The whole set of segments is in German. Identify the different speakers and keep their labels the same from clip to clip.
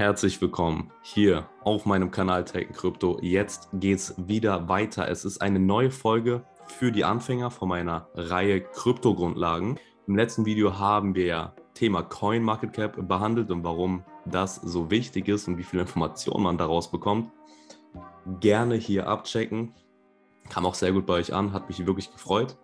Speaker 1: Herzlich willkommen hier auf meinem Kanal Taken Krypto. Jetzt geht's wieder weiter. Es ist eine neue Folge für die Anfänger von meiner Reihe Kryptogrundlagen. Im letzten Video haben wir ja Thema Coin Market Cap behandelt und warum das so wichtig ist und wie viel Informationen man daraus bekommt. Gerne hier abchecken. Kam auch sehr gut bei euch an, hat mich wirklich gefreut,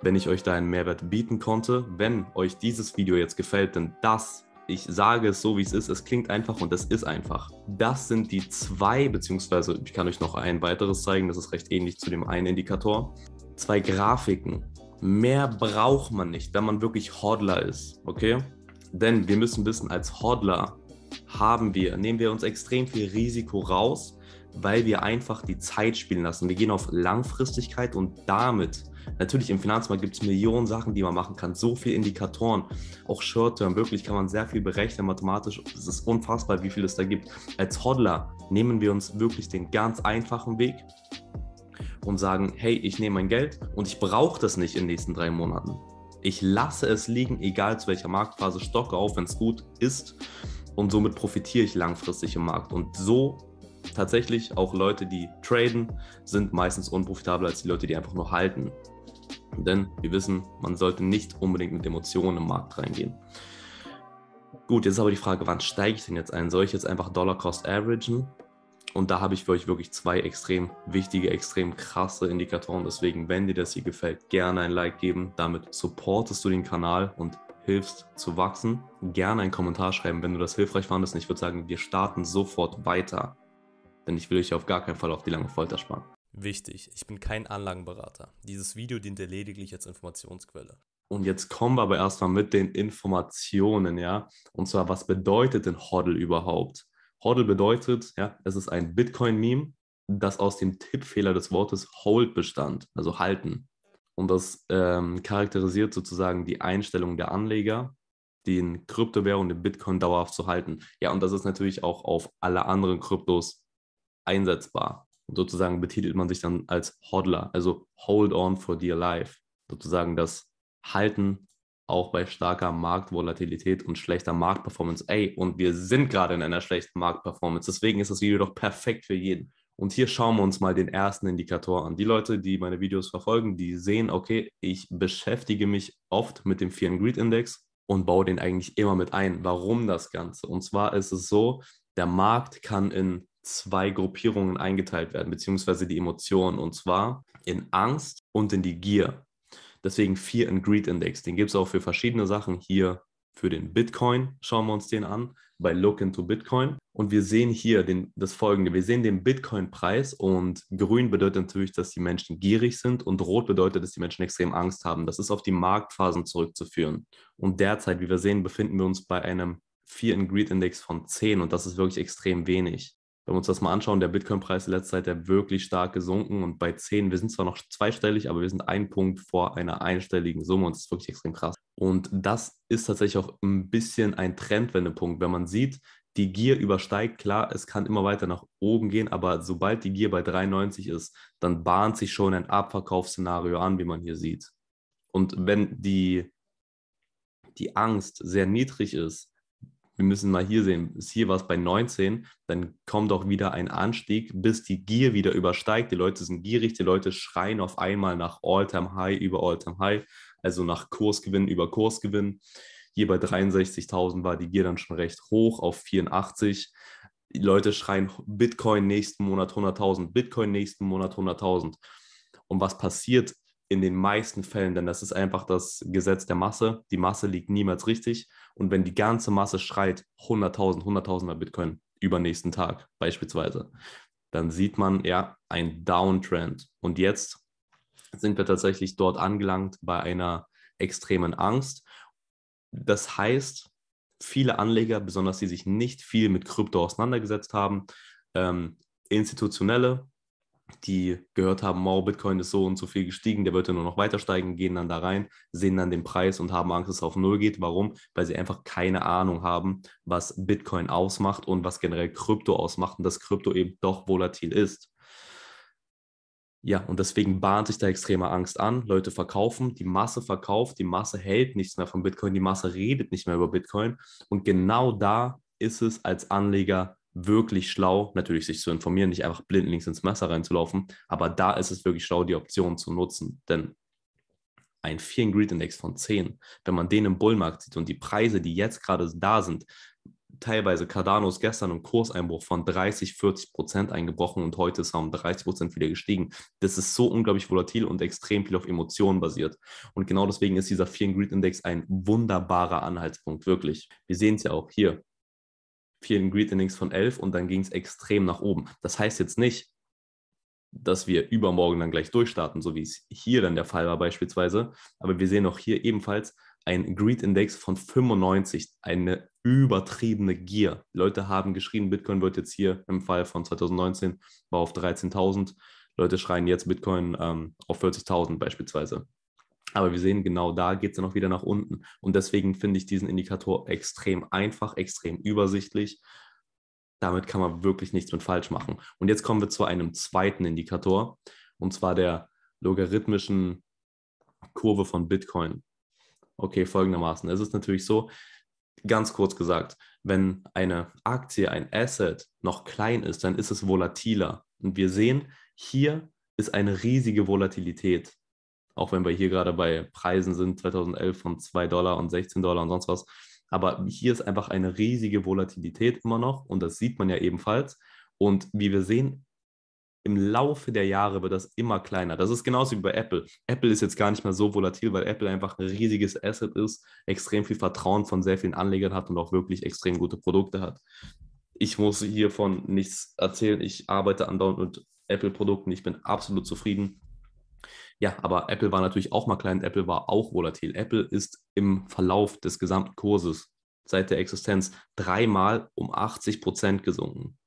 Speaker 1: wenn ich euch da einen Mehrwert bieten konnte. Wenn euch dieses Video jetzt gefällt, denn das ich sage es so, wie es ist, es klingt einfach und es ist einfach. Das sind die zwei, beziehungsweise ich kann euch noch ein weiteres zeigen, das ist recht ähnlich zu dem einen Indikator. Zwei Grafiken. Mehr braucht man nicht, wenn man wirklich Hodler ist, okay? Denn wir müssen wissen, als Hodler haben wir, nehmen wir uns extrem viel Risiko raus, weil wir einfach die Zeit spielen lassen. Wir gehen auf Langfristigkeit und damit Natürlich im Finanzmarkt gibt es Millionen Sachen, die man machen kann, so viele Indikatoren, auch Short-Term, wirklich kann man sehr viel berechnen, mathematisch, es ist unfassbar, wie viel es da gibt. Als Hodler nehmen wir uns wirklich den ganz einfachen Weg und sagen, hey, ich nehme mein Geld und ich brauche das nicht in den nächsten drei Monaten. Ich lasse es liegen, egal zu welcher Marktphase, stocke auf, wenn es gut ist und somit profitiere ich langfristig im Markt. Und so tatsächlich auch Leute, die traden, sind meistens unprofitabler als die Leute, die einfach nur halten. Denn wir wissen, man sollte nicht unbedingt mit Emotionen im Markt reingehen. Gut, jetzt ist aber die Frage, wann steige ich denn jetzt ein? Soll ich jetzt einfach Dollar Cost averagen? Und da habe ich für euch wirklich zwei extrem wichtige, extrem krasse Indikatoren. Deswegen, wenn dir das hier gefällt, gerne ein Like geben. Damit supportest du den Kanal und hilfst zu wachsen. Gerne einen Kommentar schreiben, wenn du das hilfreich fandest. Und ich würde sagen, wir starten sofort weiter. Denn ich will euch auf gar keinen Fall auf die lange Folter sparen. Wichtig, ich bin kein Anlagenberater. Dieses Video dient dir lediglich als Informationsquelle. Und jetzt kommen wir aber erstmal mit den Informationen, ja. Und zwar, was bedeutet denn HODL überhaupt? HODL bedeutet, ja, es ist ein Bitcoin-Meme, das aus dem Tippfehler des Wortes Hold bestand, also halten. Und das ähm, charakterisiert sozusagen die Einstellung der Anleger, den Kryptowährung, den Bitcoin dauerhaft zu halten. Ja, und das ist natürlich auch auf alle anderen Kryptos einsetzbar. Und sozusagen betitelt man sich dann als Hodler, also Hold on for dear life. Sozusagen das Halten auch bei starker Marktvolatilität und schlechter Marktperformance. Ey, und wir sind gerade in einer schlechten Marktperformance. Deswegen ist das Video doch perfekt für jeden. Und hier schauen wir uns mal den ersten Indikator an. Die Leute, die meine Videos verfolgen, die sehen, okay, ich beschäftige mich oft mit dem Fear and Greed Index und baue den eigentlich immer mit ein. Warum das Ganze? Und zwar ist es so, der Markt kann in zwei Gruppierungen eingeteilt werden, beziehungsweise die Emotionen, und zwar in Angst und in die Gier. Deswegen Fear and Greed Index, den gibt es auch für verschiedene Sachen. Hier für den Bitcoin schauen wir uns den an, bei Look into Bitcoin. Und wir sehen hier den, das folgende: Wir sehen den Bitcoin-Preis und grün bedeutet natürlich, dass die Menschen gierig sind und rot bedeutet, dass die Menschen extrem Angst haben. Das ist auf die Marktphasen zurückzuführen. Und derzeit, wie wir sehen, befinden wir uns bei einem Fear and Greed Index von 10 und das ist wirklich extrem wenig wenn wir uns das mal anschauen, der Bitcoin-Preis in letzter Zeit ja wirklich stark gesunken und bei 10, wir sind zwar noch zweistellig, aber wir sind ein Punkt vor einer einstelligen Summe und das ist wirklich extrem krass. Und das ist tatsächlich auch ein bisschen ein Trendwendepunkt, wenn man sieht, die Gier übersteigt, klar, es kann immer weiter nach oben gehen, aber sobald die Gier bei 93 ist, dann bahnt sich schon ein Abverkaufsszenario an, wie man hier sieht. Und wenn die, die Angst sehr niedrig ist, wir müssen mal hier sehen, ist hier was bei 19, dann kommt auch wieder ein Anstieg, bis die Gier wieder übersteigt. Die Leute sind gierig, die Leute schreien auf einmal nach All-Time-High über All-Time-High, also nach Kursgewinn über Kursgewinn. Hier bei 63.000 war die Gier dann schon recht hoch auf 84. Die Leute schreien Bitcoin nächsten Monat 100.000, Bitcoin nächsten Monat 100.000. Und was passiert in den meisten Fällen, denn das ist einfach das Gesetz der Masse. Die Masse liegt niemals richtig. Und wenn die ganze Masse schreit, 100.000, 100000 mal Bitcoin übernächsten Tag beispielsweise, dann sieht man ja ein Downtrend. Und jetzt sind wir tatsächlich dort angelangt bei einer extremen Angst. Das heißt, viele Anleger, besonders die sich nicht viel mit Krypto auseinandergesetzt haben, ähm, institutionelle die gehört haben, wow, Bitcoin ist so und so viel gestiegen, der wird ja nur noch weiter steigen, gehen dann da rein, sehen dann den Preis und haben Angst, dass es auf Null geht. Warum? Weil sie einfach keine Ahnung haben, was Bitcoin ausmacht und was generell Krypto ausmacht und dass Krypto eben doch volatil ist. Ja, und deswegen bahnt sich da extreme Angst an. Leute verkaufen, die Masse verkauft, die Masse hält nichts mehr von Bitcoin, die Masse redet nicht mehr über Bitcoin. Und genau da ist es als Anleger wirklich schlau, natürlich sich zu informieren, nicht einfach blindlings ins Messer reinzulaufen, aber da ist es wirklich schlau, die Option zu nutzen, denn ein 4 Greed Index von 10, wenn man den im Bullmarkt sieht und die Preise, die jetzt gerade da sind, teilweise Cardanos gestern im Kurseinbruch von 30, 40 Prozent eingebrochen und heute ist er um 30 Prozent wieder gestiegen. Das ist so unglaublich volatil und extrem viel auf Emotionen basiert. Und genau deswegen ist dieser 4 Greed Index ein wunderbarer Anhaltspunkt, wirklich. Wir sehen es ja auch hier vielen Greet-Innings von 11 und dann ging es extrem nach oben. Das heißt jetzt nicht, dass wir übermorgen dann gleich durchstarten, so wie es hier dann der Fall war beispielsweise. Aber wir sehen auch hier ebenfalls ein Greed-Index von 95, eine übertriebene Gier. Leute haben geschrieben, Bitcoin wird jetzt hier im Fall von 2019 war auf 13.000. Leute schreien jetzt Bitcoin ähm, auf 40.000 beispielsweise. Aber wir sehen, genau da geht es dann auch wieder nach unten. Und deswegen finde ich diesen Indikator extrem einfach, extrem übersichtlich. Damit kann man wirklich nichts mit falsch machen. Und jetzt kommen wir zu einem zweiten Indikator, und zwar der logarithmischen Kurve von Bitcoin. Okay, folgendermaßen. Es ist natürlich so, ganz kurz gesagt, wenn eine Aktie, ein Asset noch klein ist, dann ist es volatiler. Und wir sehen, hier ist eine riesige Volatilität auch wenn wir hier gerade bei Preisen sind, 2011 von 2 Dollar und 16 Dollar und sonst was. Aber hier ist einfach eine riesige Volatilität immer noch und das sieht man ja ebenfalls. Und wie wir sehen, im Laufe der Jahre wird das immer kleiner. Das ist genauso wie bei Apple. Apple ist jetzt gar nicht mehr so volatil, weil Apple einfach ein riesiges Asset ist, extrem viel Vertrauen von sehr vielen Anlegern hat und auch wirklich extrem gute Produkte hat. Ich muss hiervon nichts erzählen. Ich arbeite andauernd mit Apple-Produkten. Ich bin absolut zufrieden. Ja, aber Apple war natürlich auch mal klein, Apple war auch volatil. Apple ist im Verlauf des gesamten Kurses seit der Existenz dreimal um 80 Prozent gesunken,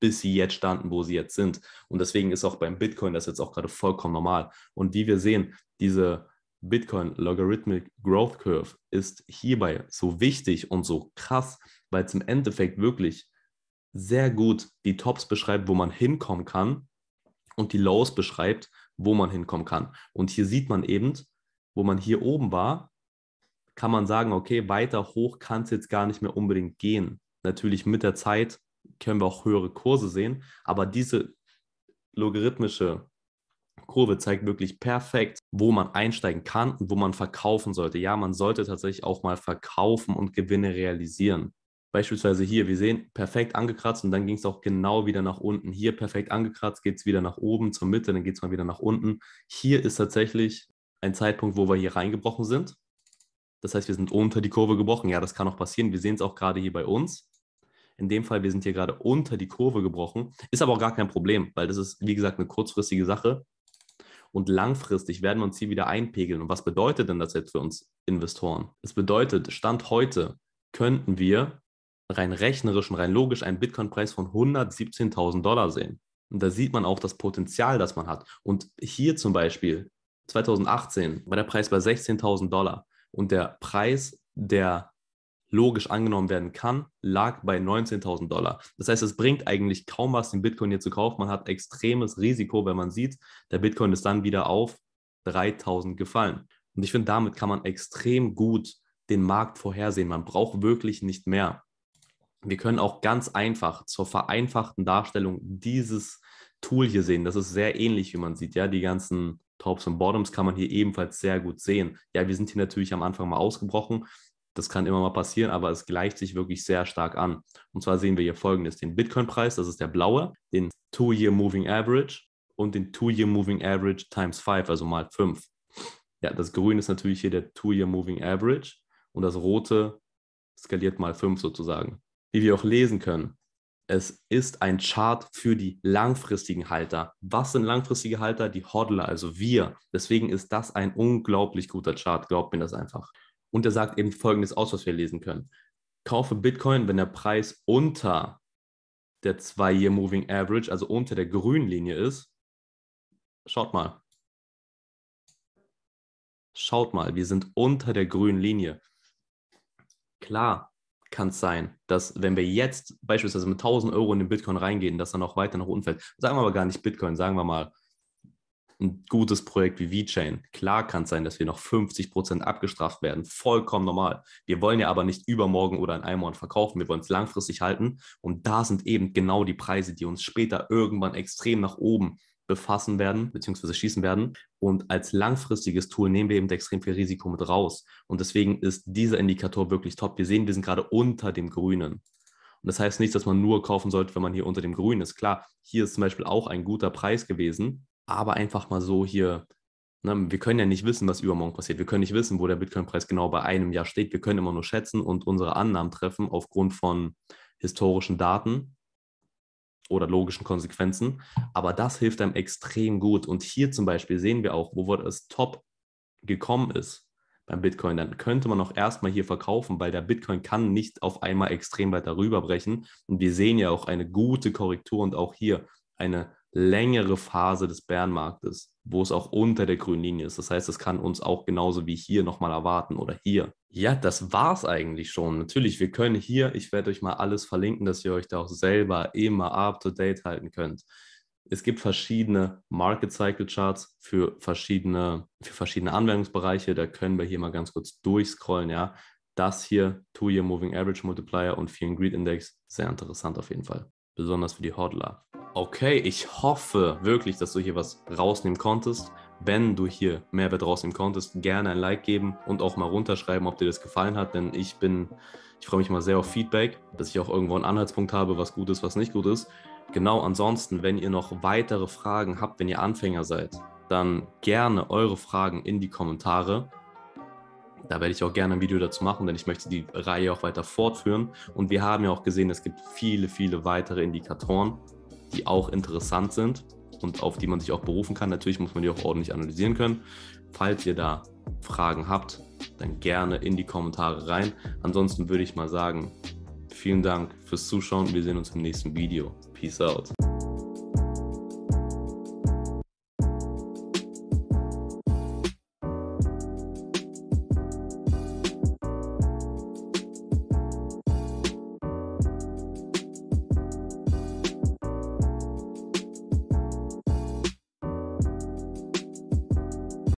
Speaker 1: bis sie jetzt standen, wo sie jetzt sind. Und deswegen ist auch beim Bitcoin das jetzt auch gerade vollkommen normal. Und wie wir sehen, diese Bitcoin Logarithmic Growth Curve ist hierbei so wichtig und so krass, weil es im Endeffekt wirklich sehr gut die Tops beschreibt, wo man hinkommen kann und die Lows beschreibt, wo man hinkommen kann. Und hier sieht man eben, wo man hier oben war, kann man sagen, okay, weiter hoch kann es jetzt gar nicht mehr unbedingt gehen. Natürlich mit der Zeit können wir auch höhere Kurse sehen, aber diese logarithmische Kurve zeigt wirklich perfekt, wo man einsteigen kann und wo man verkaufen sollte. Ja, man sollte tatsächlich auch mal verkaufen und Gewinne realisieren. Beispielsweise hier, wir sehen perfekt angekratzt und dann ging es auch genau wieder nach unten. Hier perfekt angekratzt, geht es wieder nach oben zur Mitte, dann geht es mal wieder nach unten. Hier ist tatsächlich ein Zeitpunkt, wo wir hier reingebrochen sind. Das heißt, wir sind unter die Kurve gebrochen. Ja, das kann auch passieren. Wir sehen es auch gerade hier bei uns. In dem Fall, wir sind hier gerade unter die Kurve gebrochen. Ist aber auch gar kein Problem, weil das ist, wie gesagt, eine kurzfristige Sache. Und langfristig werden wir uns hier wieder einpegeln. Und was bedeutet denn das jetzt für uns Investoren? Es bedeutet, Stand heute könnten wir rein rechnerisch und rein logisch einen Bitcoin-Preis von 117.000 Dollar sehen. Und da sieht man auch das Potenzial, das man hat. Und hier zum Beispiel 2018 war der Preis bei 16.000 Dollar und der Preis, der logisch angenommen werden kann, lag bei 19.000 Dollar. Das heißt, es bringt eigentlich kaum was, den Bitcoin hier zu kaufen. Man hat extremes Risiko, wenn man sieht, der Bitcoin ist dann wieder auf 3.000 gefallen. Und ich finde, damit kann man extrem gut den Markt vorhersehen. Man braucht wirklich nicht mehr wir können auch ganz einfach zur vereinfachten Darstellung dieses Tool hier sehen. Das ist sehr ähnlich, wie man sieht. Ja, die ganzen Tops und Bottoms kann man hier ebenfalls sehr gut sehen. Ja, wir sind hier natürlich am Anfang mal ausgebrochen. Das kann immer mal passieren, aber es gleicht sich wirklich sehr stark an. Und zwar sehen wir hier folgendes: den Bitcoin-Preis, das ist der blaue, den Two-Year Moving Average und den Two-Year Moving Average times 5, also mal 5. Ja, das Grün ist natürlich hier der Two-Year Moving Average und das Rote skaliert mal 5 sozusagen wie wir auch lesen können, es ist ein Chart für die langfristigen Halter. Was sind langfristige Halter? Die Hodler, also wir. Deswegen ist das ein unglaublich guter Chart, glaubt mir das einfach. Und er sagt eben folgendes aus, was wir lesen können. Kaufe Bitcoin, wenn der Preis unter der 2-Year Moving Average, also unter der grünen Linie ist. Schaut mal. Schaut mal, wir sind unter der grünen Linie. Klar, kann es sein, dass wenn wir jetzt beispielsweise mit 1000 Euro in den Bitcoin reingehen, dass er noch weiter nach unten fällt. Sagen wir aber gar nicht Bitcoin, sagen wir mal ein gutes Projekt wie VeChain. Klar kann es sein, dass wir noch 50% Prozent abgestraft werden. Vollkommen normal. Wir wollen ja aber nicht übermorgen oder in einem Monat verkaufen. Wir wollen es langfristig halten. Und da sind eben genau die Preise, die uns später irgendwann extrem nach oben befassen werden, beziehungsweise schießen werden. Und als langfristiges Tool nehmen wir eben extrem viel Risiko mit raus. Und deswegen ist dieser Indikator wirklich top. Wir sehen, wir sind gerade unter dem Grünen. Und das heißt nicht, dass man nur kaufen sollte, wenn man hier unter dem Grünen ist. Klar, hier ist zum Beispiel auch ein guter Preis gewesen, aber einfach mal so hier. Ne, wir können ja nicht wissen, was übermorgen passiert. Wir können nicht wissen, wo der Bitcoin-Preis genau bei einem Jahr steht. Wir können immer nur schätzen und unsere Annahmen treffen aufgrund von historischen Daten oder logischen Konsequenzen. Aber das hilft einem extrem gut. Und hier zum Beispiel sehen wir auch, wo es top gekommen ist beim Bitcoin. Dann könnte man auch erstmal hier verkaufen, weil der Bitcoin kann nicht auf einmal extrem weit darüber brechen. Und wir sehen ja auch eine gute Korrektur und auch hier eine längere Phase des Bärenmarktes, wo es auch unter der grünen Linie ist. Das heißt, es kann uns auch genauso wie hier nochmal erwarten oder hier. Ja, das war's eigentlich schon. Natürlich, wir können hier, ich werde euch mal alles verlinken, dass ihr euch da auch selber immer up to date halten könnt. Es gibt verschiedene Market Cycle Charts für verschiedene, für verschiedene Anwendungsbereiche. Da können wir hier mal ganz kurz durchscrollen. Ja, das hier, Two-Year Moving Average Multiplier und vielen Greed Index, sehr interessant auf jeden Fall. Besonders für die Hodler. Okay, ich hoffe wirklich, dass du hier was rausnehmen konntest. Wenn du hier Mehrwert rausnehmen konntest, gerne ein Like geben und auch mal runterschreiben, ob dir das gefallen hat, denn ich bin, ich freue mich mal sehr auf Feedback, dass ich auch irgendwo einen Anhaltspunkt habe, was gut ist, was nicht gut ist. Genau, ansonsten, wenn ihr noch weitere Fragen habt, wenn ihr Anfänger seid, dann gerne eure Fragen in die Kommentare. Da werde ich auch gerne ein Video dazu machen, denn ich möchte die Reihe auch weiter fortführen. Und wir haben ja auch gesehen, es gibt viele, viele weitere Indikatoren, die auch interessant sind und auf die man sich auch berufen kann. Natürlich muss man die auch ordentlich analysieren können. Falls ihr da Fragen habt, dann gerne in die Kommentare rein. Ansonsten würde ich mal sagen, vielen Dank fürs Zuschauen. Wir sehen uns im nächsten Video. Peace out.